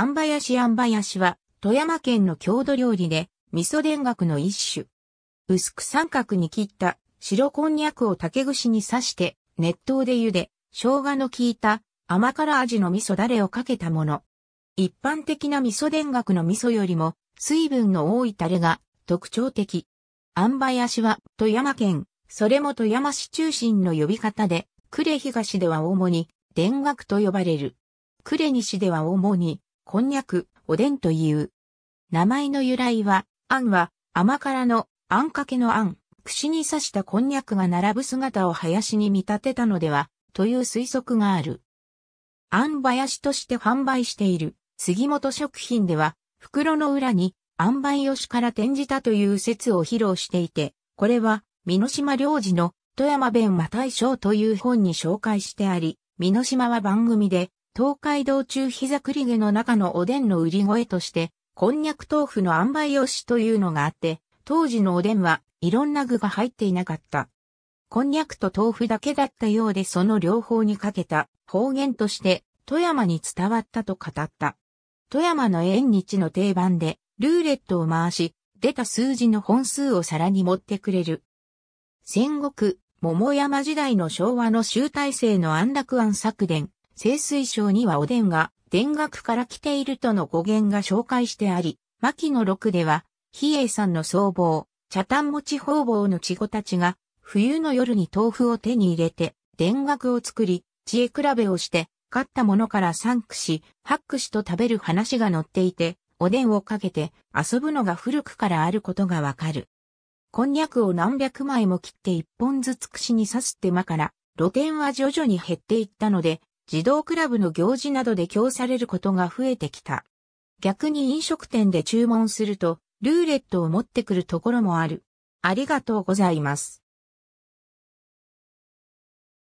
あんばやしあんばやしは、富山県の郷土料理で、味噌田楽の一種。薄く三角に切った白こんにゃくを竹串に刺して、熱湯で茹で、生姜の効いた甘辛味の味噌だれをかけたもの。一般的な味噌田楽の味噌よりも、水分の多いタレが特徴的。あんばやしは、富山県、それも富山市中心の呼び方で、呉東では主に、田楽と呼ばれる。呉西では主に、こんにゃく、おでんという。名前の由来は、あんは、甘辛の、あんかけのあん、串に刺したこんにゃくが並ぶ姿を林に見立てたのでは、という推測がある。あん林として販売している、杉本食品では、袋の裏に、あんばいよしから転じたという説を披露していて、これは、美島良次の、富山弁和大賞という本に紹介してあり、美島は番組で、東海道中膝栗毛の中のおでんの売り声として、こんにゃく豆腐の塩梅用しというのがあって、当時のおでんはいろんな具が入っていなかった。こんにゃくと豆腐だけだったようでその両方にかけた方言として富山に伝わったと語った。富山の縁日の定番でルーレットを回し、出た数字の本数を皿に持ってくれる。戦国、桃山時代の昭和の集大成の安楽庵作伝、清水省にはおでんが、田楽から来ているとの語源が紹介してあり、牧野六では、比叡さんの僧帽、茶炭餅方々の稚子たちが、冬の夜に豆腐を手に入れて、田楽を作り、知恵比べをして、買ったものから三串、八串と食べる話が載っていて、おでんをかけて遊ぶのが古くからあることがわかる。こんにゃくを何百枚も切って一本ずつ串に刺す手間から、露店は徐々に減っていったので、児童クラブの行事などで供されることが増えてきた。逆に飲食店で注文すると、ルーレットを持ってくるところもある。ありがとうございます。